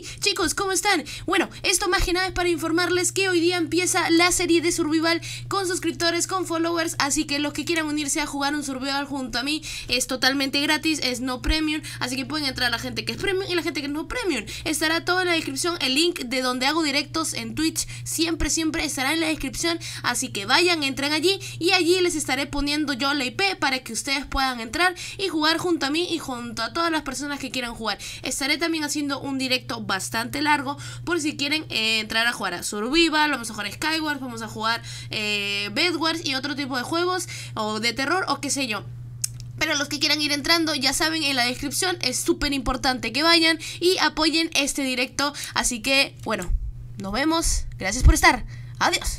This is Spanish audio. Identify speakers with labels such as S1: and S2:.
S1: chicos, ¿cómo están? Bueno, esto más que nada es para informarles que hoy día empieza la serie de Survival con suscriptores, con followers, así que los que quieran unirse a jugar un Survival junto a mí es totalmente gratis, es no premium, así que pueden entrar la gente que es premium y la gente que no premium. Estará todo en la descripción, el link de donde hago directos en Twitch siempre, siempre estará en la descripción, así que vayan, entren allí y allí les estaré poniendo yo la IP para que ustedes puedan entrar y jugar junto a mí y junto a todas las personas que quieran jugar. Estaré también haciendo un directo bastante largo por si quieren eh, entrar a jugar a Survival, vamos a jugar a Skyward, vamos a jugar eh, Bedwars y otro tipo de juegos o de terror o qué sé yo. Pero los que quieran ir entrando, ya saben, en la descripción es súper importante que vayan y apoyen este directo. Así que, bueno, nos vemos. Gracias por estar. Adiós.